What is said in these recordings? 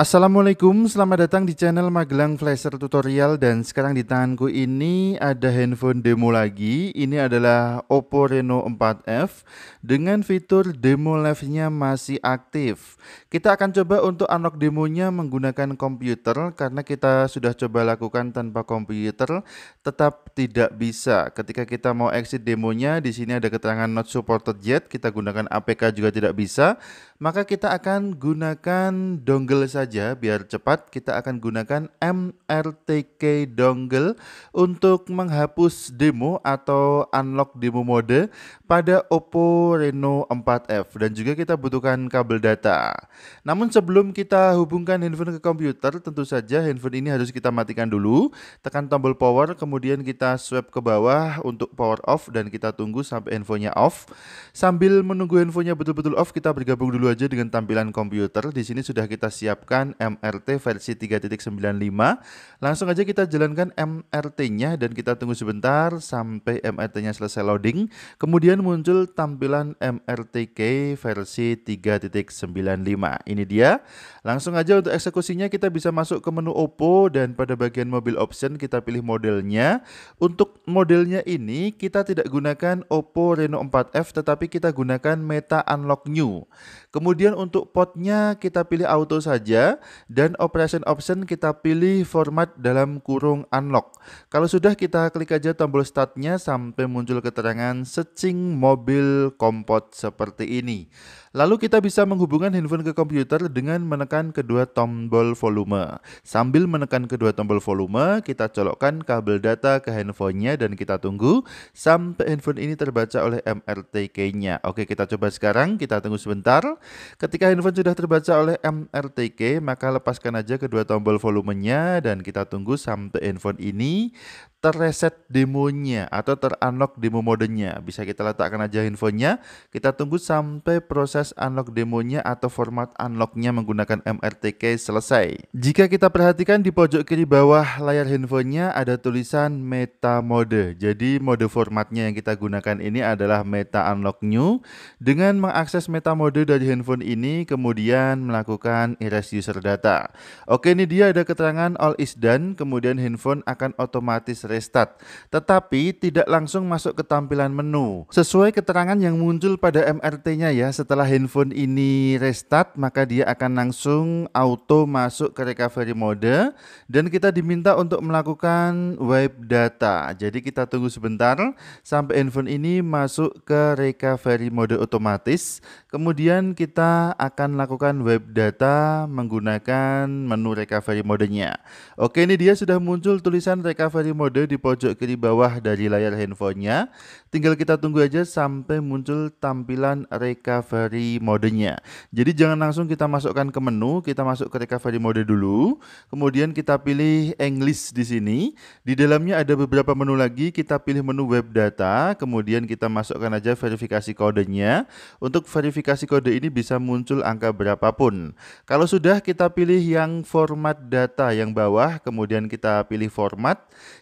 Assalamualaikum, selamat datang di channel Magelang Flasher Tutorial dan sekarang di tanganku ini ada handphone demo lagi Ini adalah Oppo Reno 4F dengan fitur demo live-nya masih aktif Kita akan coba untuk unlock demonya menggunakan komputer karena kita sudah coba lakukan tanpa komputer tetap tidak bisa Ketika kita mau exit demonya di sini ada keterangan not supported yet kita gunakan APK juga tidak bisa Maka kita akan gunakan dongle saja saja biar cepat kita akan gunakan MRTK dongle untuk menghapus demo atau unlock demo mode pada Oppo Reno 4F dan juga kita butuhkan kabel data. Namun sebelum kita hubungkan handphone ke komputer tentu saja handphone ini harus kita matikan dulu, tekan tombol power kemudian kita swipe ke bawah untuk power off dan kita tunggu sampai handphonenya off. Sambil menunggu handphonenya betul-betul off kita bergabung dulu aja dengan tampilan komputer. Di sini sudah kita siapkan menggunakan MRT versi 3.95. Langsung aja kita jalankan MRT-nya dan kita tunggu sebentar sampai MRT-nya selesai loading. Kemudian muncul tampilan MRTK versi 3.95. Ini dia. Langsung aja untuk eksekusinya kita bisa masuk ke menu Oppo dan pada bagian mobil option kita pilih modelnya. Untuk modelnya ini kita tidak gunakan Oppo Reno 4F tetapi kita gunakan Meta Unlock New. Kemudian untuk potnya kita pilih auto saja dan operation option kita pilih format dalam kurung unlock. Kalau sudah kita klik aja tombol startnya sampai muncul keterangan searching mobil kompot seperti ini. Lalu kita bisa menghubungkan handphone ke komputer dengan menekan kedua tombol volume. Sambil menekan kedua tombol volume, kita colokkan kabel data ke handphonenya dan kita tunggu sampai handphone ini terbaca oleh MRTK-nya. Oke, kita coba sekarang, kita tunggu sebentar. Ketika handphone sudah terbaca oleh MRTK, maka lepaskan aja kedua tombol volumenya dan kita tunggu sampai handphone ini terreset demonya atau terunlock demo modenya. Bisa kita letakkan aja infonya. Kita tunggu sampai proses unlock demonya atau format unlocknya menggunakan MRTK selesai. Jika kita perhatikan di pojok kiri bawah layar handphonenya ada tulisan meta mode. Jadi mode formatnya yang kita gunakan ini adalah meta unlock new. Dengan mengakses meta mode dari handphone ini kemudian melakukan erase user data. Oke ini dia ada keterangan all is done kemudian handphone akan otomatis restart, tetapi tidak langsung masuk ke tampilan menu. Sesuai keterangan yang muncul pada MRT-nya ya, setelah handphone ini restart, maka dia akan langsung auto masuk ke recovery mode dan kita diminta untuk melakukan wipe data. Jadi kita tunggu sebentar sampai handphone ini masuk ke recovery mode otomatis. Kemudian kita akan lakukan wipe data menggunakan menu recovery modenya. Oke, ini dia sudah muncul tulisan recovery mode kode di pojok kiri bawah dari layar handphonenya. Tinggal kita tunggu aja sampai muncul tampilan recovery modenya. Jadi jangan langsung kita masukkan ke menu, kita masuk ke recovery mode dulu. Kemudian kita pilih English di sini. Di dalamnya ada beberapa menu lagi, kita pilih menu web data, kemudian kita masukkan aja verifikasi kodenya. Untuk verifikasi kode ini bisa muncul angka berapapun. Kalau sudah kita pilih yang format data yang bawah, kemudian kita pilih format,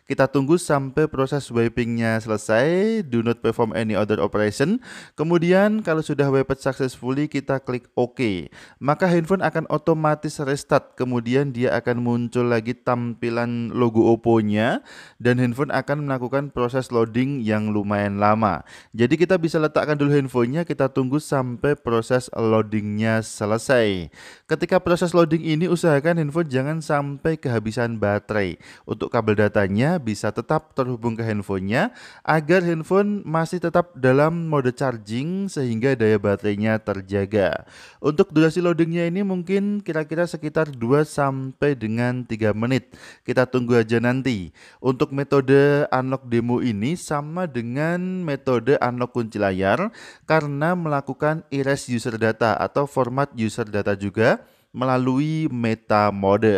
kita tunggu sampai proses wipingnya selesai. Do not perform any other operation. Kemudian kalau sudah wiped successfully, kita klik OK. Maka handphone akan otomatis restart. Kemudian dia akan muncul lagi tampilan logo Oppo-nya dan handphone akan melakukan proses loading yang lumayan lama. Jadi kita bisa letakkan dulu handphonenya, kita tunggu sampai proses loadingnya selesai. Ketika proses loading ini usahakan handphone jangan sampai kehabisan baterai. Untuk kabel datanya bisa bisa tetap terhubung ke handphonenya agar handphone masih tetap dalam mode charging sehingga daya baterainya terjaga. Untuk durasi loadingnya ini mungkin kira-kira sekitar 2 sampai dengan 3 menit. Kita tunggu aja nanti. Untuk metode unlock demo ini sama dengan metode unlock kunci layar karena melakukan erase user data atau format user data juga melalui meta mode.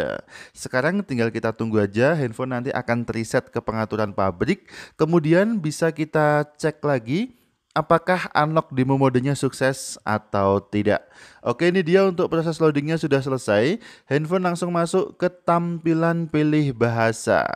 Sekarang tinggal kita tunggu aja handphone nanti akan reset ke pengaturan pabrik, kemudian bisa kita cek lagi apakah unlock demo modenya sukses atau tidak. Oke ini dia untuk proses loadingnya sudah selesai, handphone langsung masuk ke tampilan pilih bahasa.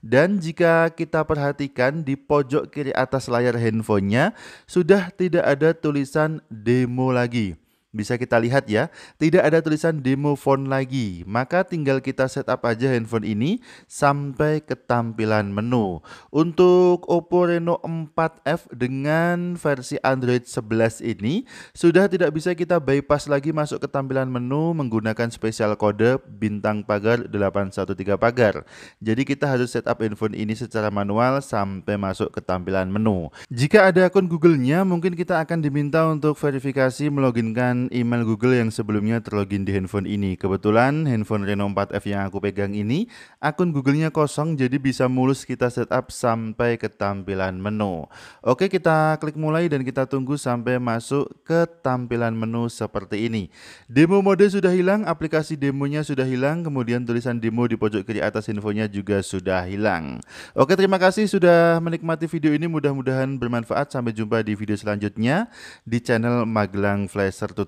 Dan jika kita perhatikan di pojok kiri atas layar handphonenya, sudah tidak ada tulisan demo lagi. Bisa kita lihat ya, tidak ada tulisan demo phone lagi. Maka tinggal kita setup aja handphone ini sampai ke tampilan menu. Untuk Oppo Reno 4F dengan versi Android 11 ini sudah tidak bisa kita bypass lagi masuk ke tampilan menu menggunakan spesial kode bintang pagar 813 pagar. Jadi kita harus setup handphone ini secara manual sampai masuk ke tampilan menu. Jika ada akun Google-nya mungkin kita akan diminta untuk verifikasi meloginkan email Google yang sebelumnya terlogin di handphone ini. Kebetulan handphone Reno 4F yang aku pegang ini, akun Google-nya kosong jadi bisa mulus kita setup sampai ke tampilan menu. Oke, kita klik mulai dan kita tunggu sampai masuk ke tampilan menu seperti ini. Demo mode sudah hilang, aplikasi demonya sudah hilang, kemudian tulisan demo di pojok kiri atas infonya juga sudah hilang. Oke, terima kasih sudah menikmati video ini. Mudah-mudahan bermanfaat. Sampai jumpa di video selanjutnya di channel Magelang Flasher. Tutorial